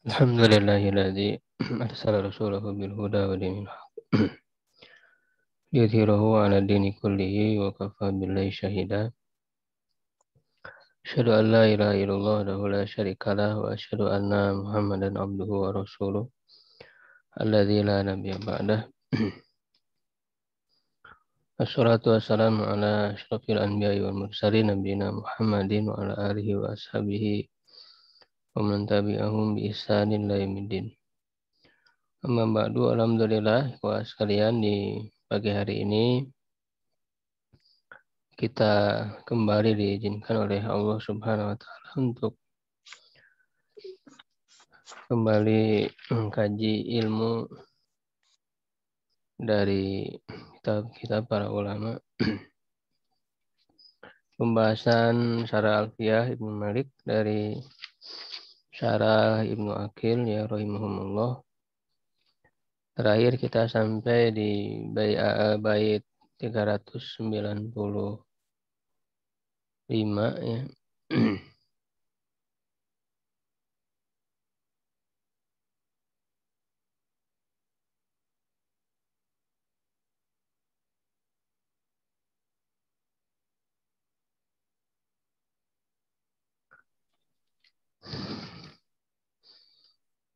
الحمد لله الذي أرسل رسوله بالهدى ودين الحق ليظهره على الدين كله وكفى بالله شهيدا أشهد أن لا إله إلا الله وحده لا شريك له وأشهد أن محمدا عبده ورسوله الذي لا نبي بعده الصلاة والسلام على أشرف الأنبياء والمرسلين نبينا محمد وعلى آله وأصحابه wa man tabi'ahum bi ihsanin la yamidin. Amma ba'du alhamdulillah wa sekalian di pagi hari ini kita kembali diizinkan oleh Allah Subhanahu wa taala untuk kembali mengkaji ilmu dari kitab-kitab para ulama. Pembahasan Syarah Alfiyah Ibnu Malik dari syarah Ibnu Akil ya rahimahumullah. Terakhir kita sampai di eh, bait 395 ya.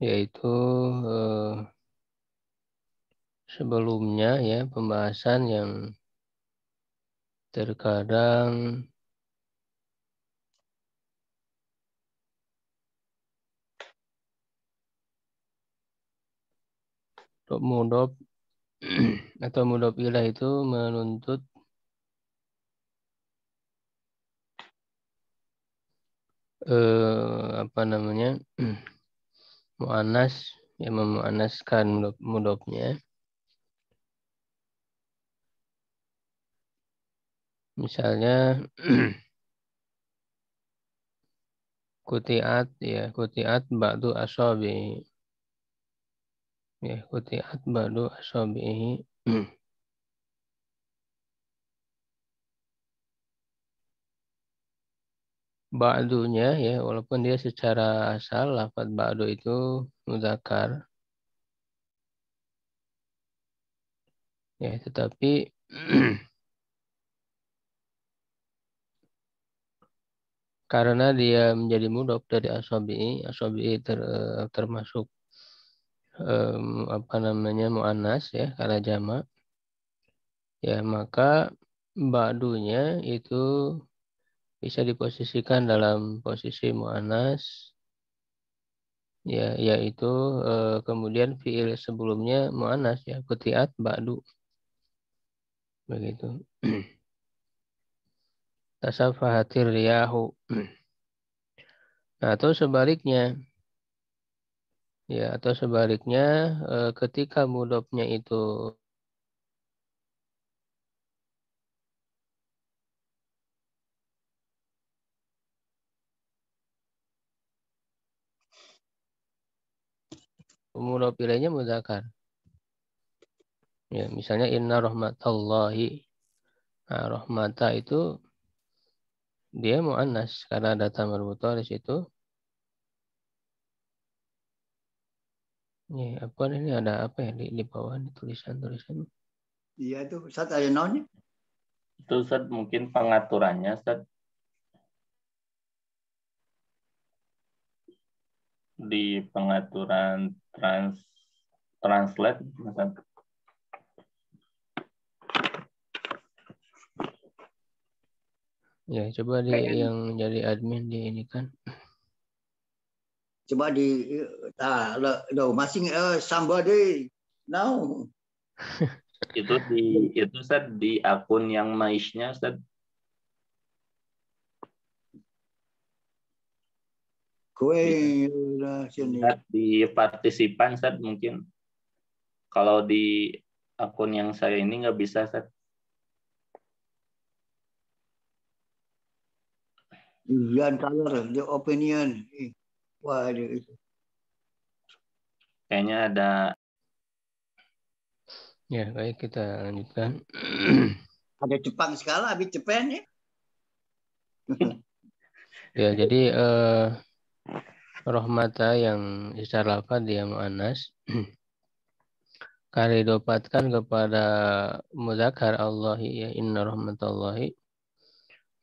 yaitu eh, sebelumnya ya pembahasan yang terkadang top mudob atau mudob ilah itu menuntut eh, apa namanya mu'anas ya memu'anaskan mudobnya, misalnya kutiat ya kutiat ba'du asobi ya kutiat ba'du asobi ba'dunya ya walaupun dia secara asal lafat ba'du itu mudzakkar ya tetapi karena dia menjadi mudok dari asobi asabi ter, termasuk um, apa namanya muannas ya karena jamak ya maka ba'dunya itu bisa diposisikan dalam posisi mu'anas ya yaitu e, kemudian fiil sebelumnya mu'anas ya kutiat ba'du begitu tasafahatir yahu, nah, atau sebaliknya ya atau sebaliknya e, ketika mudopnya itu Pemula pilihnya mudahkan. Ya, misalnya inna rahmatallahi. Nah, rahmata itu dia muannas karena data merbutuh di situ. Nih, apa ini ada apa ya di, di bawah ini tulisan tulisan? Iya tuh, saat ada naonnya? Itu saat mungkin pengaturannya saat di pengaturan trans translate Ya, coba di Kayak yang jadi admin di ini kan. Coba di ah lo masing uh, eh, somebody now. itu di itu set di akun yang maishnya set Kue udah di partisipan saat mungkin kalau di akun yang saya ini nggak bisa saat. Jangan kalor, the opinion. Wah, itu. Kayaknya ada. Ya, baik kita lanjutkan. ada Jepang sekali, habis Jepang ya. ya, jadi uh rohmata yang secara dia mu'anas kali dapatkan kepada muzakkar Allah ya inna rahmatallahi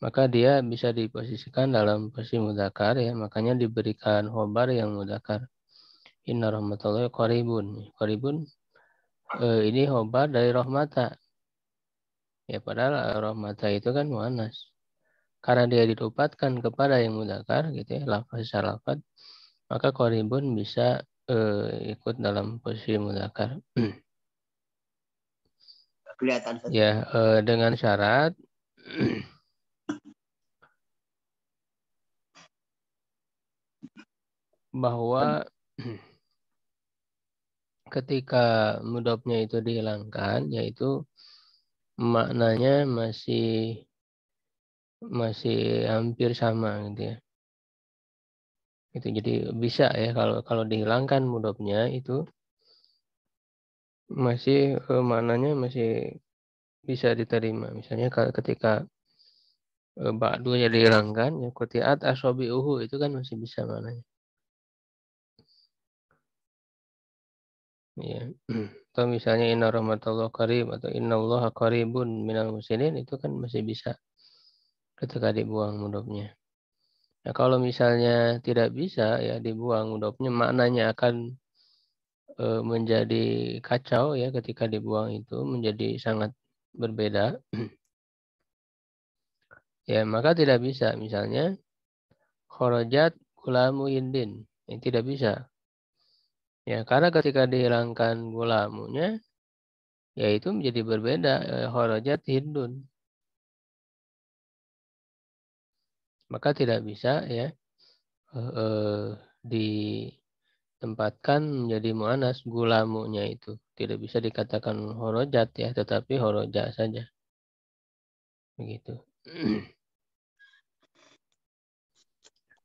maka dia bisa diposisikan dalam posisi muzakkar ya makanya diberikan khobar yang muzakkar inna rahmatallahi qaribun qaribun eh, ini khobar dari rahmata ya padahal rahmata itu kan mu'anas karena dia dirubatkan kepada yang mudakar gitu ya lafaz maka koribun bisa eh, ikut dalam posisi mudakar kelihatan ya eh, dengan syarat bahwa ketika mudobnya itu dihilangkan yaitu maknanya masih masih hampir sama gitu ya. Itu jadi bisa ya kalau kalau dihilangkan mudopnya itu masih eh, mananya masih bisa diterima. Misalnya ketika eh, ba'dunya dihilangkan ya kutiat asobi uhu itu kan masih bisa mananya. Ya. Atau misalnya inna rahmatullah karim atau inna allaha karibun minal musinin itu kan masih bisa ketika dibuang mudopnya. Nah, kalau misalnya tidak bisa ya dibuang mudopnya maknanya akan e, menjadi kacau ya ketika dibuang itu menjadi sangat berbeda. ya, maka tidak bisa misalnya khorojat gulamu indin. Ya, tidak bisa. Ya, karena ketika dihilangkan gulamunya yaitu menjadi berbeda e, horojat hindun maka tidak bisa ya eh, eh, ditempatkan menjadi mu'anas gulamunya itu. Tidak bisa dikatakan horojat ya, tetapi horoja saja. Begitu.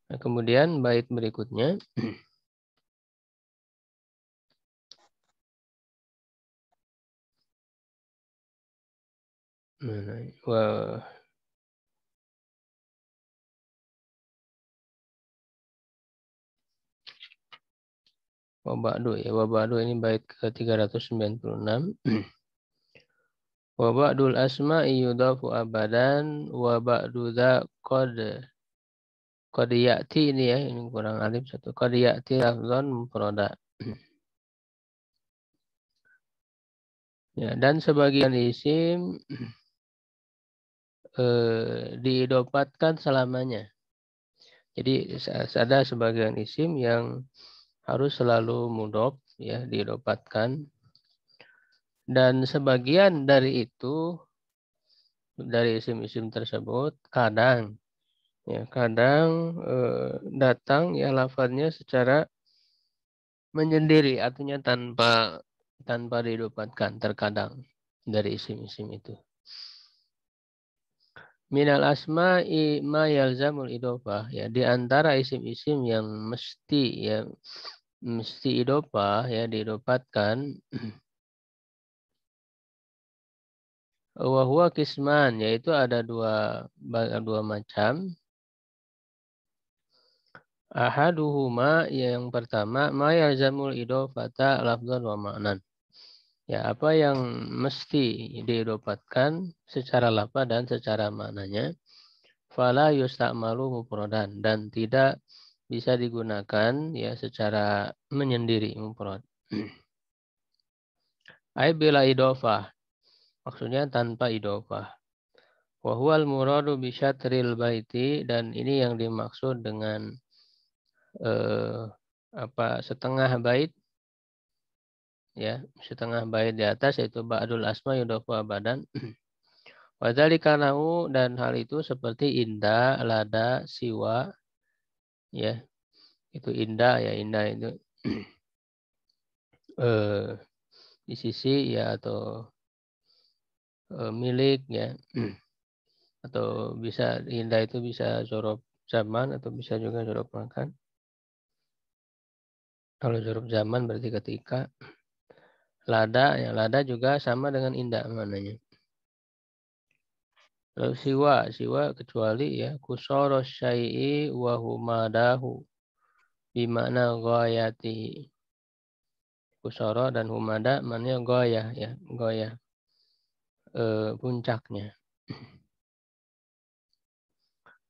Nah, kemudian bait berikutnya. Nah, nah, wah. Wabadu ya. wabadu ini bait ke-396. wabadul asma yudafu abadan. wabadu dha qad. Qad ya'ti ini ya. Ini kurang alif satu. Qad ya'ti lafzan produk ya, dan sebagian isim eh, diidopatkan selamanya. Jadi ada sebagian isim yang harus selalu mudop ya didapatkan dan sebagian dari itu dari isim-isim tersebut kadang ya kadang eh, datang ya lafadznya secara menyendiri artinya tanpa tanpa didapatkan terkadang dari isim-isim itu. Minal asma i ma yalzamul idofah ya di antara isim-isim yang mesti ya mesti idopa ya diidopatkan wahwa kisman yaitu ada dua dua macam ahaduhuma yang pertama mayal zamul idopata lafzan wa maknan ya apa yang mesti diidopatkan secara lafaz dan secara maknanya fala yusta'malu mufradan dan tidak bisa digunakan ya secara menyendiri mufrad. Ai bila idofah. Maksudnya tanpa idofah. Wahual muradu bisyatril baiti dan ini yang dimaksud dengan eh, apa setengah bait ya setengah bait di atas yaitu ba'dul asma yudofu badan Wadali dan hal itu seperti inda, lada, siwa, ya itu indah ya indah itu eh, di sisi ya atau e, milik ya atau bisa indah itu bisa zorob zaman atau bisa juga zorob makan kalau zorob zaman berarti ketika lada ya lada juga sama dengan indah mananya Lalu eh, siwa, siwa kecuali ya kusoro syai'i wa humadahu bimana goyati. Kusoro dan humada maknanya goyah ya, goyah e, puncaknya.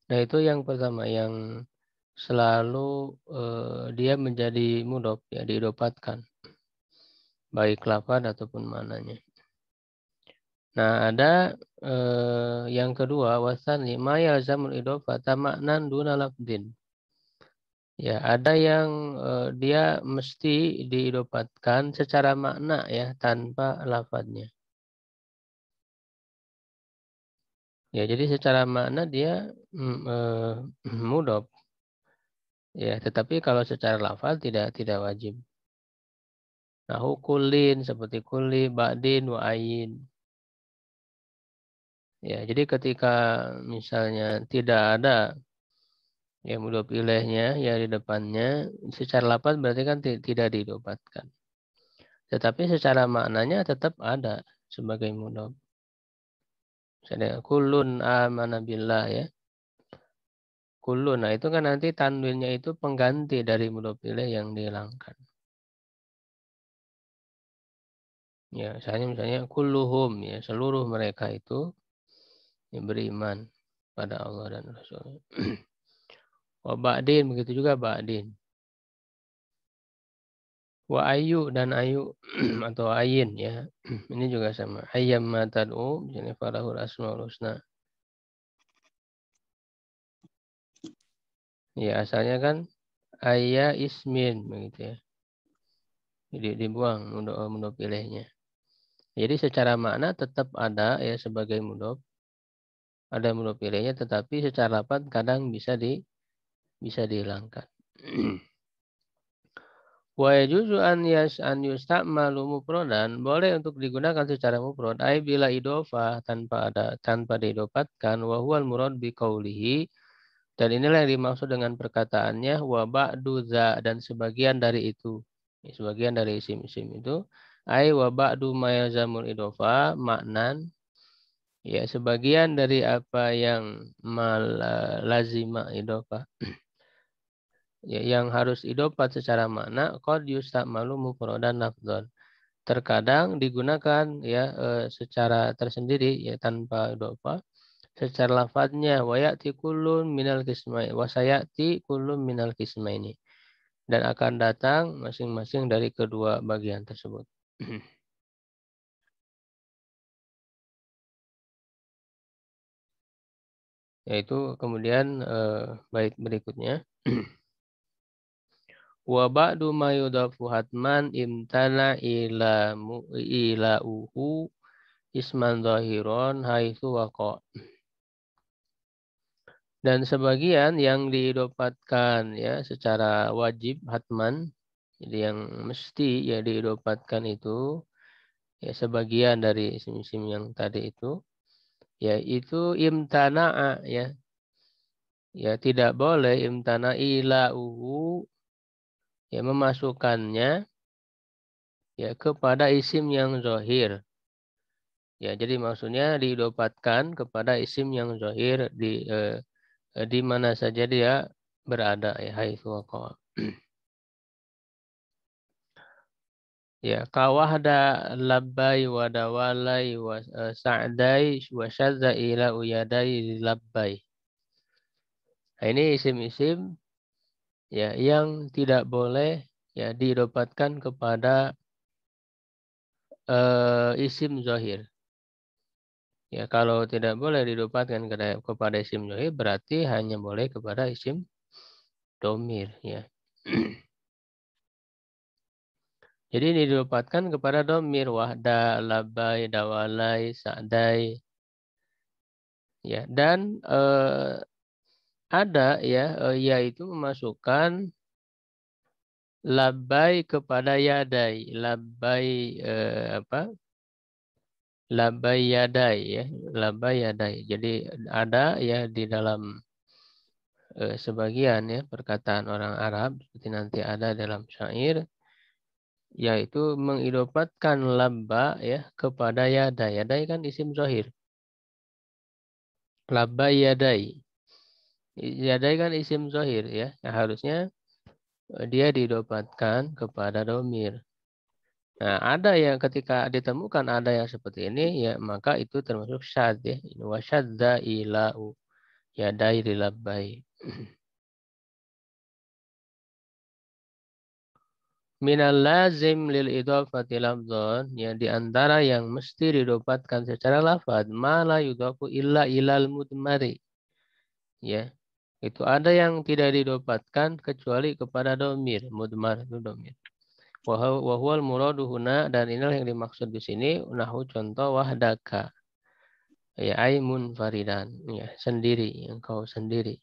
Nah itu yang pertama yang selalu e, dia menjadi mudop ya diidopatkan baik lapar ataupun mananya. Nah, ada eh, yang kedua wasani ya zamul idhofata ma'nan duna lafdin. Ya, ada yang eh, dia mesti diidopatkan secara makna ya tanpa lafadnya. Ya, jadi secara makna dia mm, eh, mudob. Ya, tetapi kalau secara lafal tidak tidak wajib. Nah, kulin seperti kuli, ba'din, wa'ayin. Ya, jadi ketika misalnya tidak ada yang mudah pilihnya ya di depannya secara lapan berarti kan tidak didobatkan Tetapi secara maknanya tetap ada sebagai mudah. Misalnya kulun amanabilah ya. Kulun. Nah, itu kan nanti tanwinnya itu pengganti dari mudah pilih yang dihilangkan. Ya, misalnya misalnya kulluhum ya, seluruh mereka itu beriman pada Allah dan Rasulnya. Wa ba'din begitu juga ba'din. Wa ayu dan ayu atau ayin ya. Ini juga sama. ayam ma tad'u jadi farahul asmaul husna. Ya asalnya kan ayya ismin begitu ya. Jadi dibuang mudah mudah pilihnya. Jadi secara makna tetap ada ya sebagai mudah ada menu pilihnya tetapi secara rapat kadang bisa di bisa dihilangkan. Wa yajuzu an yas an yusta'malu mufradan boleh untuk digunakan secara mufrad ai bila idofa tanpa ada tanpa diidopatkan wa huwal murad bi dan inilah yang dimaksud dengan perkataannya wa ba'du za dan sebagian dari itu sebagian dari isim-isim itu ai wa ba'du ma idofa maknan ya sebagian dari apa yang lazima idopa ya, yang harus idopat secara makna malu yustamalu dan nafdon. terkadang digunakan ya eh, secara tersendiri ya tanpa idopa secara lafadznya wayati kulun minal kismai wasayati kulun minal kismai ini dan akan datang masing-masing dari kedua bagian tersebut yaitu kemudian eh, bait berikutnya wa ba'du ma yudafu hatman imtana ila ila uhu isman zahiron haitsu waqa dan sebagian yang didapatkan ya secara wajib hatman jadi yang mesti ya didapatkan itu ya sebagian dari isim-isim yang tadi itu ya itu imtana'a ya ya tidak boleh imtana uhu ya memasukkannya ya kepada isim yang zohir ya jadi maksudnya didapatkan kepada isim yang zohir di eh, di mana saja dia berada ya haitsu Ya, kawahda labbay wa dawalai wa sa'day e, sa'dai wa syadza ila uyaday labbay. Nah, ini isim-isim ya yang tidak boleh ya didapatkan kepada uh, isim zohir. Ya, kalau tidak boleh didapatkan kepada, kepada isim zohir berarti hanya boleh kepada isim domir ya. Jadi ini dilupatkan kepada domir wahda, labai, dawalai, sa'dai. Ya, dan eh, ada ya, eh, yaitu memasukkan labai kepada yadai labai eh, apa labai yadai ya labai yadai jadi ada ya di dalam eh, sebagian ya perkataan orang Arab seperti nanti ada dalam syair yaitu mengidopatkan laba ya kepada yadai Yadai kan isim zohir. Labba yadai. Yadai kan isim zohir ya. Nah, harusnya eh, dia didopatkan kepada domir. Nah, ada yang ketika ditemukan ada yang seperti ini, ya maka itu termasuk syad ya. Wasyadza ilau yadai dilabai minal lazim lil idhofati lafzon ya di antara yang mesti didapatkan secara lafaz mala yudafu illa ilal mudmari ya itu ada yang tidak didapatkan kecuali kepada domir mudmar itu domir wahwal muradu dan inilah yang dimaksud di sini nahu contoh wahdaka ya aimun faridan ya sendiri engkau sendiri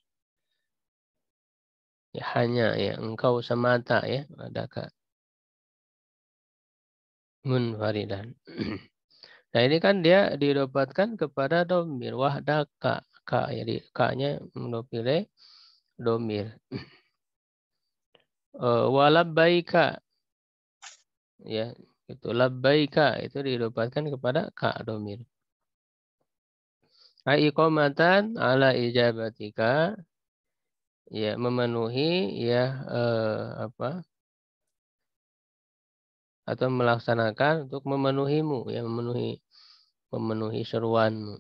ya hanya ya engkau semata ya wahdaka munfaridan. nah ini kan dia didapatkan kepada domir wahda ka ka jadi ka-nya mendopile domir. Uh, eh, baika ya itu labbaika itu didapatkan kepada ka domir. Aikomatan ala ijabatika ya memenuhi ya eh, apa atau melaksanakan untuk memenuhimu ya memenuhi memenuhi seruanmu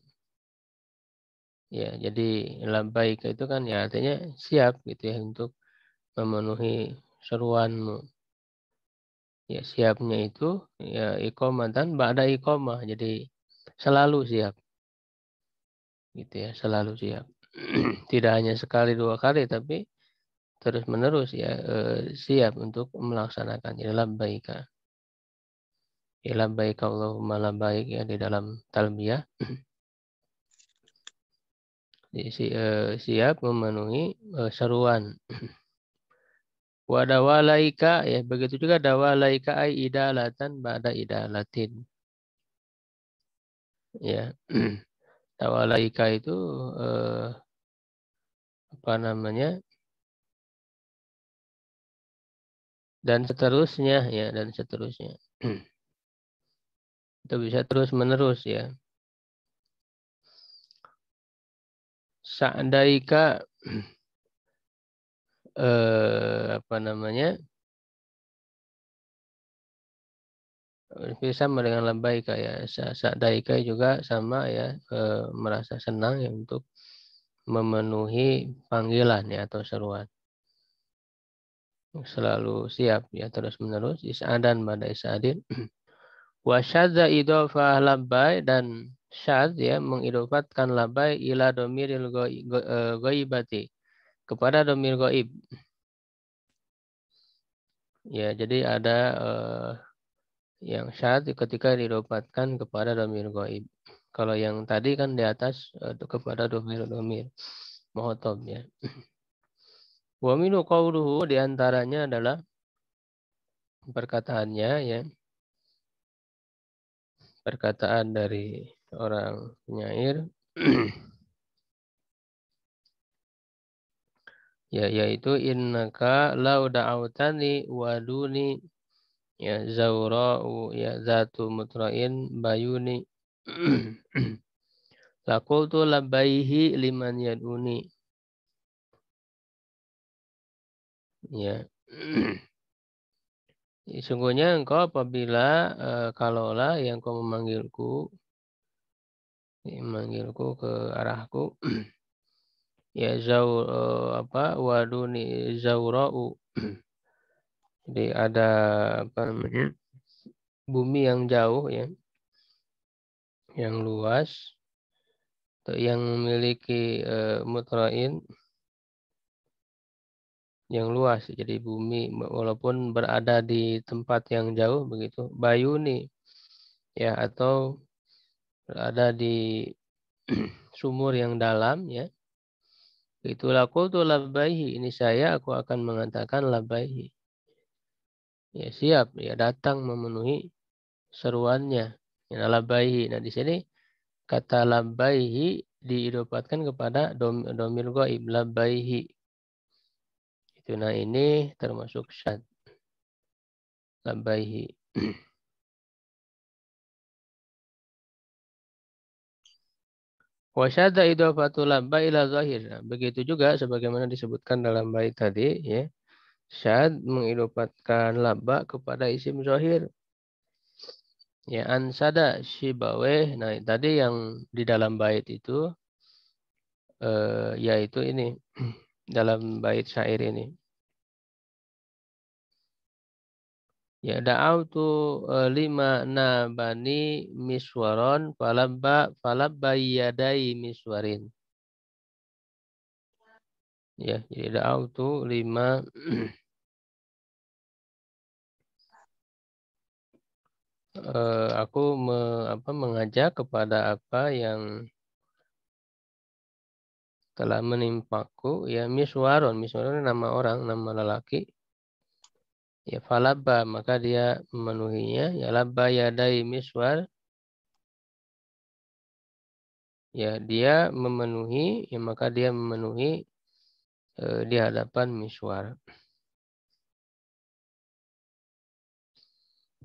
ya jadi baik itu kan ya artinya siap gitu ya untuk memenuhi seruanmu ya siapnya itu ya ikomatan ada ikomah jadi selalu siap gitu ya selalu siap tidak hanya sekali dua kali tapi terus menerus ya eh, siap untuk melaksanakan jadi labbaika ila ya, baik Allahumma la baik ya di dalam talbiyah si, uh, siap memenuhi uh, seruan dawalaika ya begitu juga dawalaika ai idalatan ba'da idalatin ya dawalaika itu uh, apa namanya dan seterusnya ya dan seterusnya itu bisa terus menerus ya. Seandainya eh, apa namanya sama dengan lambaika ya Seandainya juga sama ya eh, merasa senang ya untuk memenuhi panggilan ya atau seruan selalu siap ya terus menerus isadan pada isadin Wa syadza idhofah labai dan syad ya mengidofatkan labai ila domiril ghaibati e, kepada domir goib. Ya, jadi ada uh, yang syad ketika didofatkan kepada domir goib. Kalau yang tadi kan di atas uh, kepada domir-domir mohotom ya. Wa minu qawluhu diantaranya adalah perkataannya ya perkataan dari orang penyair ya yaitu innaka lau da'autani waduni ya zaura ya zatu mutrain bayuni laqultu labaihi liman yaduni ya Iya, sungguhnya engkau apabila e, kalaulah yang kau memanggilku, memanggilku ke arahku, ya zaur e, eh, apa waduni zaurau. Jadi ada apa namanya bumi yang jauh ya, yang luas, yang memiliki uh, mutrain yang luas. Jadi bumi walaupun berada di tempat yang jauh begitu, bayuni ya atau berada di sumur yang dalam ya. Itulah tuh labaihi. Ini saya aku akan mengatakan labaihi. Ya siap, ya datang memenuhi seruannya. Ya, labaihi. Nah di sini kata labaihi diidopatkan kepada dom, domir goib labaihi Tuna ini termasuk syad. Labaihi. Wasyada idofatu labai ila zahir. Nah, begitu juga sebagaimana disebutkan dalam bait tadi. ya Syad mengidofatkan labba kepada isim zahir. Ya ansada shibaweh. Nah tadi yang di dalam bait itu eh, yaitu ini. dalam bait syair ini. Ya da'autu e, lima bani miswaron falabba falabba yadai miswarin. Ya, jadi da'autu lima Uh, aku me, apa, mengajak kepada apa yang telah menimpaku ya miswaron miswaron nama orang nama lelaki ya falaba maka dia memenuhinya ya laba yadai miswar ya dia memenuhi ya maka dia memenuhi eh, di hadapan miswar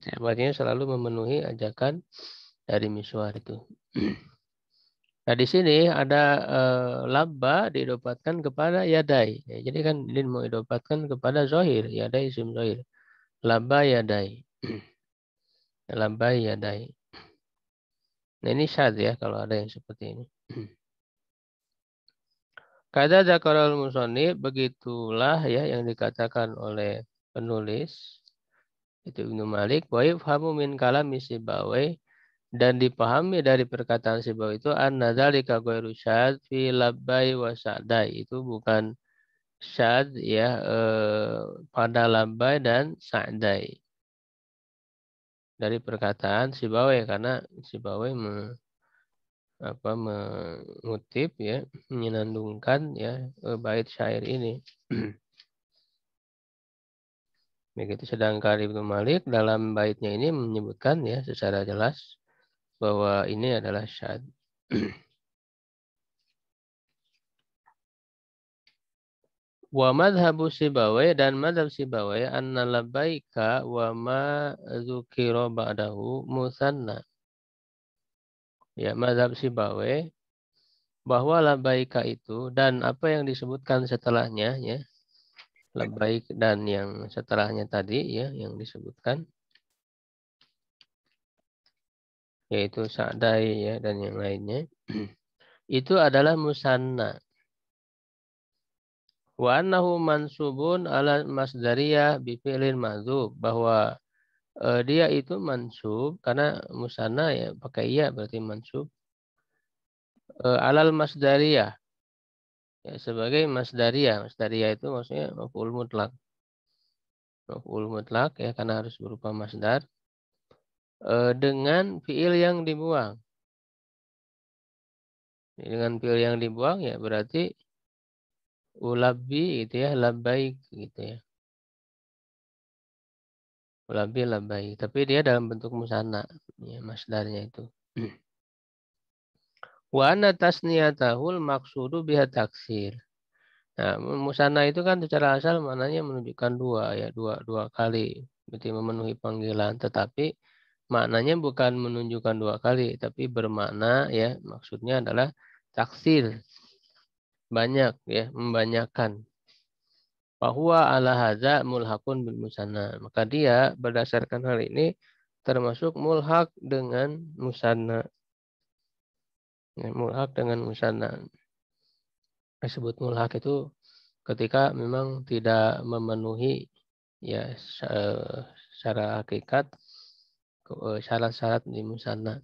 ya, artinya selalu memenuhi ajakan dari miswar itu Nah, di sini ada uh, laba kepada yadai. Ya, jadi kan ini mau didapatkan kepada zohir. Yadai isim zohir. Laba yadai. laba yadai. Nah, ini syad ya kalau ada yang seperti ini. Kada zakarul musoni begitulah ya yang dikatakan oleh penulis itu Ibnu Malik wa yafhamu min kalami sibawai dan dipahami dari perkataan si bawah itu annadzalika ghairu syad fi labbai wa sa'dai itu bukan syad ya eh, pada labbai dan sa'dai dari perkataan si bawah ya, karena si bawah me, apa mengutip ya menyandungkan, ya eh, bait syair ini begitu sedangkan Ibnu Malik dalam baitnya ini menyebutkan ya secara jelas bahwa ini adalah syad. wa madhabu sibawai dan madhab sibawai anna labbaika wa ma zukiro ba'dahu musanna. Ya, madhab sibawai bahwa labbaika itu dan apa yang disebutkan setelahnya ya. Labbaik dan yang setelahnya tadi ya yang disebutkan yaitu sa'dai ya dan yang lainnya hmm. itu adalah musanna wa annahu mansubun ala masdariyah bi fi'lin bahwa uh, dia itu mansub karena musanna ya pakai iya berarti mansub uh, alal masdariyah ya, sebagai masdariyah masdariyah itu maksudnya maf'ul mutlak. Maf'ul mutlak ya karena harus berupa masdar. Eh, dengan fiil yang dibuang. Dengan fiil yang dibuang ya berarti ulabi gitu ya, labai gitu ya. Ulabi labai. tapi dia dalam bentuk musana ya masdarnya itu. Wa anna tasniyatahul maksudu biha taksir. Nah, musana itu kan secara asal mananya menunjukkan dua ya, dua dua kali berarti memenuhi panggilan, tetapi maknanya bukan menunjukkan dua kali, tapi bermakna ya maksudnya adalah taksir banyak ya membanyakan. Bahwa ala haza mulhakun bil musanna. Maka dia berdasarkan hal ini termasuk mulhak dengan musanna. Ya, mulhak dengan musanna. Disebut mulhak itu ketika memang tidak memenuhi ya eh, secara hakikat syarat-syarat di musanna.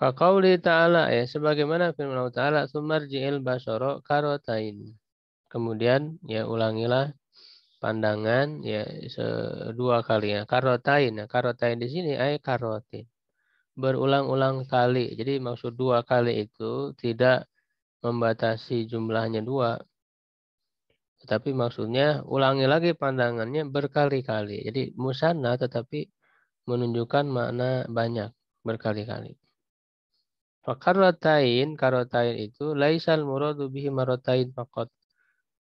Kaqauli ta'ala ya sebagaimana firman Allah taala sumarji'il basoro karotain. Kemudian ya ulangilah pandangan ya dua kali ya karotain. Ya, karotain di sini ay karotin. Berulang-ulang kali. Jadi maksud dua kali itu tidak membatasi jumlahnya dua tetapi maksudnya ulangi lagi pandangannya berkali-kali. Jadi musana tetapi menunjukkan makna banyak berkali-kali. Fakarotain, karotain itu laisal muradu marotain fakot.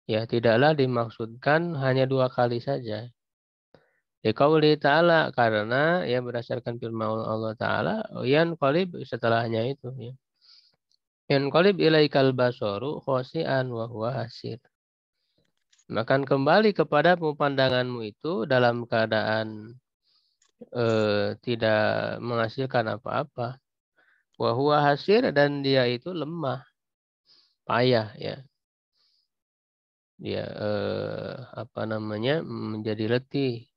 Ya, tidaklah dimaksudkan hanya dua kali saja. Dikauli ta'ala karena ya berdasarkan firman Allah Ta'ala yan kolib setelahnya itu ya. Yan kolib ilaikal basoru khosi'an wahwa hasir akan kembali kepada pandanganmu itu dalam keadaan eh, tidak menghasilkan apa-apa. Wahua hasil dan dia itu lemah, payah ya. Dia eh, apa namanya menjadi letih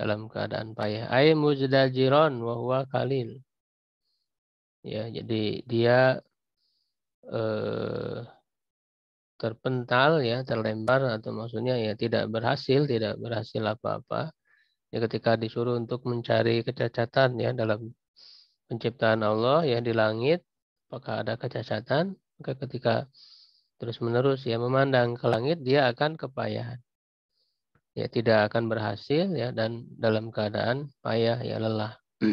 dalam keadaan payah. Ai mujdajiron wahua kalil. Ya, jadi dia eh, terpental ya terlempar atau maksudnya ya tidak berhasil tidak berhasil apa-apa ya ketika disuruh untuk mencari kecacatan ya dalam penciptaan Allah ya di langit apakah ada kecacatan maka ketika terus menerus ya memandang ke langit dia akan kepayahan ya tidak akan berhasil ya dan dalam keadaan payah ya lelah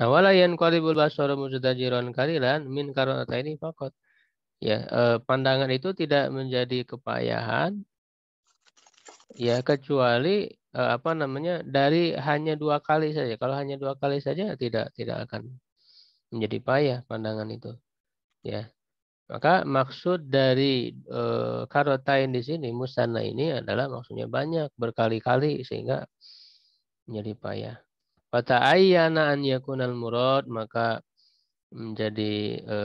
nah walayan qalibul basara mutadajiran kalilan min karena ini fakot Ya, eh, pandangan itu tidak menjadi kepayahan ya kecuali eh, apa namanya dari hanya dua kali saja. Kalau hanya dua kali saja tidak tidak akan menjadi payah pandangan itu. Ya. Maka maksud dari e, karotain di sini musana ini adalah maksudnya banyak berkali-kali sehingga menjadi payah. kata ayana an yakunal murad maka menjadi e,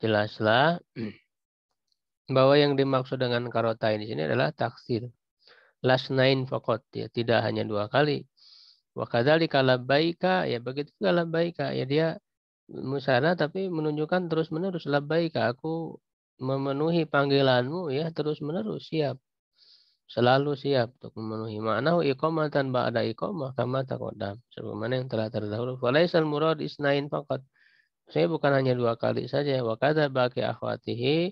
jelaslah bahwa yang dimaksud dengan karota ini sini adalah taksir. Last nine fakot ya, tidak hanya dua kali. Wakadali kalau labbaika ya begitu kalau ya dia musana tapi menunjukkan terus-menerus labbaika aku memenuhi panggilanmu ya terus-menerus siap. Selalu siap untuk memenuhi ma'nahu tanpa ada iqamah kama taqaddam. Sebagaimana yang telah terdahulu. Falaisal murad isnain faqat. Saya bukan hanya dua kali saja. Wakada bagi akhwatihi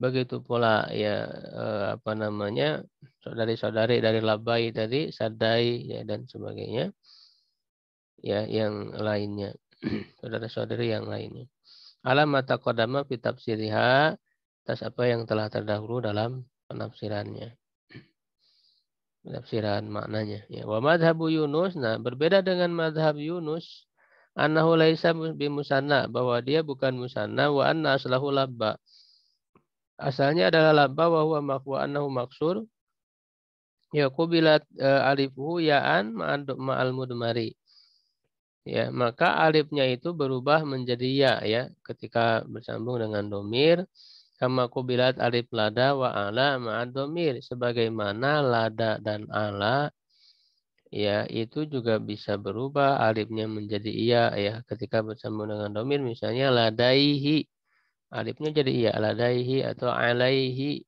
begitu pula ya eh, apa namanya saudari-saudari dari labai tadi sadai ya dan sebagainya ya yang lainnya saudara-saudari yang lainnya alam mata kodama kitab siriha atas apa yang telah terdahulu dalam penafsirannya penafsiran maknanya ya wa madhabu Yunus nah berbeda dengan madhab Yunus annahu laisa bi musanna bahwa dia bukan musanna wa anna aslahu labba. Asalnya adalah labba wa huwa maqwa annahu maksur. Ya kubilat e, alifuhu ya'an ma'al mudmari. Ya, maka alifnya itu berubah menjadi ya ya ketika bersambung dengan domir kama kubilat alif lada wa ala ma'ad domir sebagaimana lada dan ala ya itu juga bisa berubah alifnya menjadi iya ya ketika bersambung dengan domir misalnya ladaihi alifnya jadi iya ladaihi atau alaihi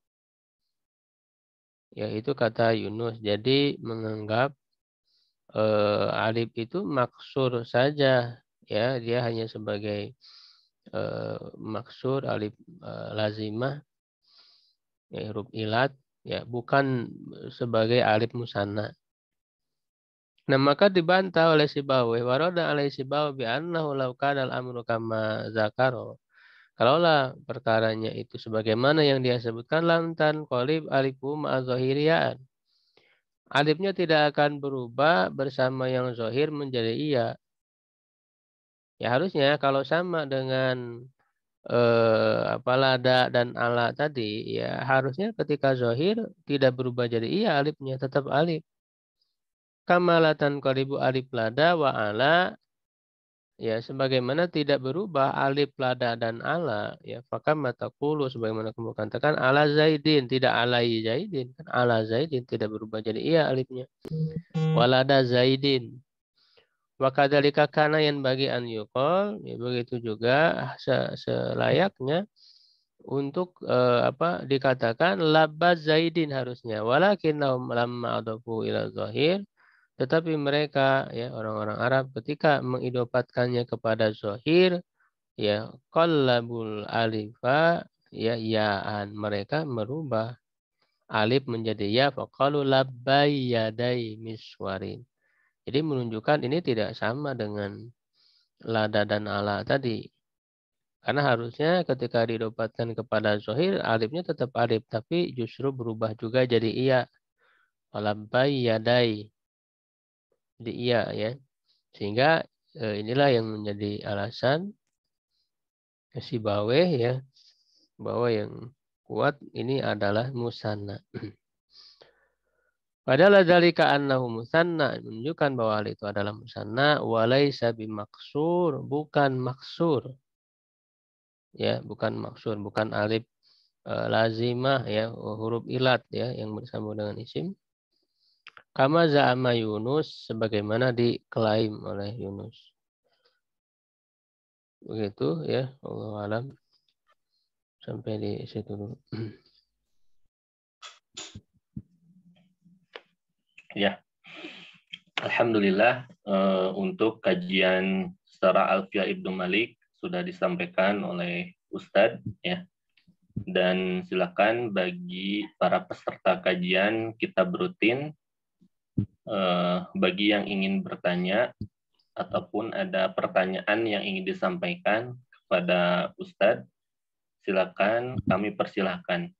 ya itu kata Yunus jadi menganggap eh, alif itu maksur saja ya dia hanya sebagai eh, maksur alif eh, lazimah ya, huruf ilat ya bukan sebagai alif musanna Nah, maka dibantah oleh bawe Waroda alai Sibawi bi annahu law al-amru kama zakaro. Kalaulah perkaranya itu sebagaimana yang dia sebutkan lantan kolib alifu azohirian. Alifnya tidak akan berubah bersama yang zohir menjadi iya. Ya harusnya kalau sama dengan eh, apalada dan ala tadi, ya harusnya ketika zohir tidak berubah jadi iya alifnya tetap alif kamalatan koribu alif lada wa ala ya sebagaimana tidak berubah alif lada dan ala ya fakam mata kulu sebagaimana kamu katakan ala zaidin tidak alai zaidin kan ala zaidin tidak berubah jadi iya alifnya walada zaidin wakadalika kana yang bagi an yukol ya begitu juga selayaknya untuk eh, apa dikatakan labba zaidin harusnya walakin lam adofu ila zahir tetapi mereka ya orang-orang Arab ketika mengidopatkannya kepada zohir ya kolabul alifa ya yaan mereka merubah alif menjadi ya faqalu miswarin. Jadi menunjukkan ini tidak sama dengan lada dan ala tadi. Karena harusnya ketika didapatkan kepada zohir, alifnya tetap alif. Tapi justru berubah juga jadi iya. Labbai yadai di ia ya. Sehingga eh, inilah yang menjadi alasan si bawe ya bahwa yang kuat ini adalah musanna. Padahal dari annahu musanna menunjukkan bahwa hal itu adalah musanna sabi maksur, bukan maksur. Ya, bukan maksur, bukan alif e, lazimah ya, huruf ilat ya yang bersambung dengan isim. Kama za'ama Yunus sebagaimana diklaim oleh Yunus. Begitu ya, Allah alam. Sampai di situ dulu. Ya. Alhamdulillah uh, untuk kajian secara Alfiya Ibnu Malik sudah disampaikan oleh Ustadz ya. Dan silakan bagi para peserta kajian kita berutin Eh, bagi yang ingin bertanya ataupun ada pertanyaan yang ingin disampaikan kepada Ustadz, silakan kami persilahkan.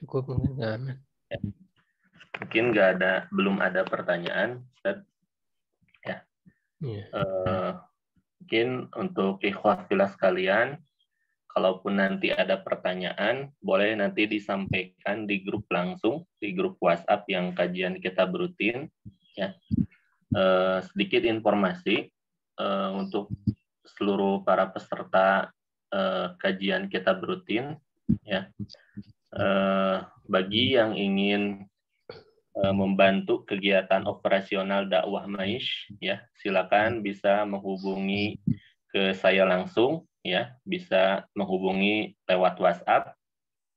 Cukup mungkin, Mungkin nggak ada, belum ada pertanyaan, Ustaz. Ya. Yeah. Iya. Uh, mungkin untuk ikhwah filas kalian, kalaupun nanti ada pertanyaan, boleh nanti disampaikan di grup langsung, di grup WhatsApp yang kajian kita berutin. Ya. Uh, sedikit informasi uh, untuk seluruh para peserta uh, kajian kita berutin ya uh, bagi yang ingin Eh, membantu kegiatan operasional dakwah Maish ya silakan bisa menghubungi ke saya langsung ya bisa menghubungi lewat WhatsApp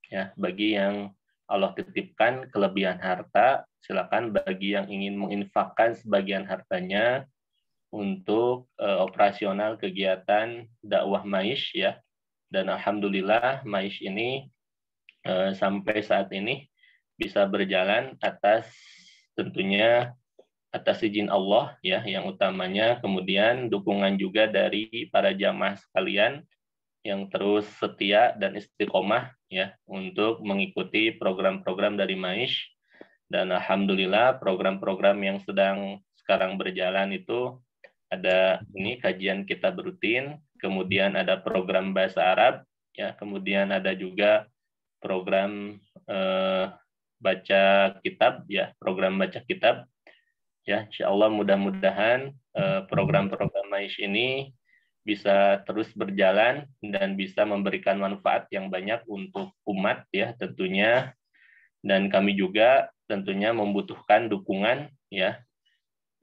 ya bagi yang Allah titipkan kelebihan harta silakan bagi yang ingin menginfakkan sebagian hartanya untuk uh, operasional kegiatan dakwah Maish ya dan alhamdulillah Maish ini uh, sampai saat ini bisa berjalan atas tentunya atas izin Allah ya yang utamanya kemudian dukungan juga dari para jamaah sekalian yang terus setia dan istiqomah ya untuk mengikuti program-program dari Maish dan alhamdulillah program-program yang sedang sekarang berjalan itu ada ini kajian kita berutin kemudian ada program bahasa Arab ya kemudian ada juga program eh, baca kitab ya program baca kitab ya insya Allah mudah-mudahan eh, program-program Mais ini bisa terus berjalan dan bisa memberikan manfaat yang banyak untuk umat ya tentunya dan kami juga tentunya membutuhkan dukungan ya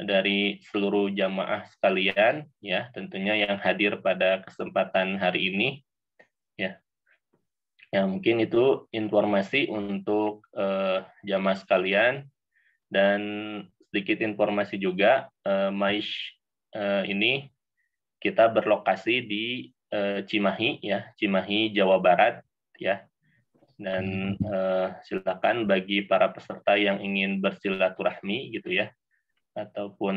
dari seluruh jamaah sekalian ya tentunya yang hadir pada kesempatan hari ini ya Ya mungkin itu informasi untuk uh, jamaah sekalian dan sedikit informasi juga uh, Maish uh, ini kita berlokasi di uh, Cimahi ya Cimahi Jawa Barat ya dan uh, silakan bagi para peserta yang ingin bersilaturahmi gitu ya ataupun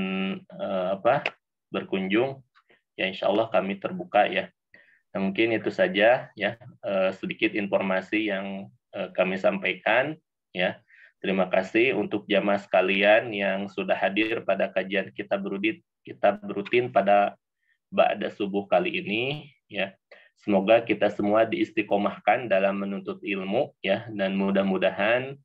uh, apa berkunjung ya insya Allah kami terbuka ya Ya, mungkin itu saja ya eh, sedikit informasi yang eh, kami sampaikan ya. Terima kasih untuk jamaah sekalian yang sudah hadir pada kajian kita berudit kita berutin pada ba'da subuh kali ini ya. Semoga kita semua diistiqomahkan dalam menuntut ilmu ya dan mudah-mudahan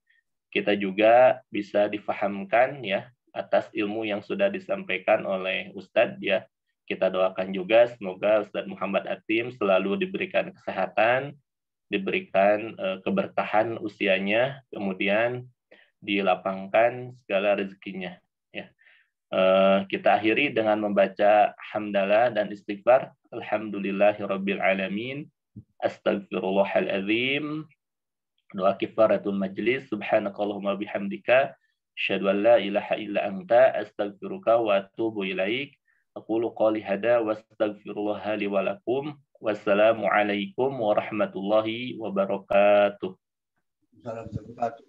kita juga bisa difahamkan ya atas ilmu yang sudah disampaikan oleh Ustadz ya kita doakan juga semoga Ustaz Muhammad Atim selalu diberikan kesehatan, diberikan kebertahan keberkahan usianya, kemudian dilapangkan segala rezekinya. Ya. Eh, kita akhiri dengan membaca hamdalah dan istighfar. Alhamdulillahirrabbilalamin. alamin. Doa kifaratul majlis. Subhanakallahumma bihamdika. Asyadu an la ilaha illa anta astaghfiruka wa atubu ilaik. Aqulu qali hada wa astaghfirullah li wa lakum. Wassalamualaikum warahmatullahi wabarakatuh. Assalamualaikum warahmatullahi wabarakatuh.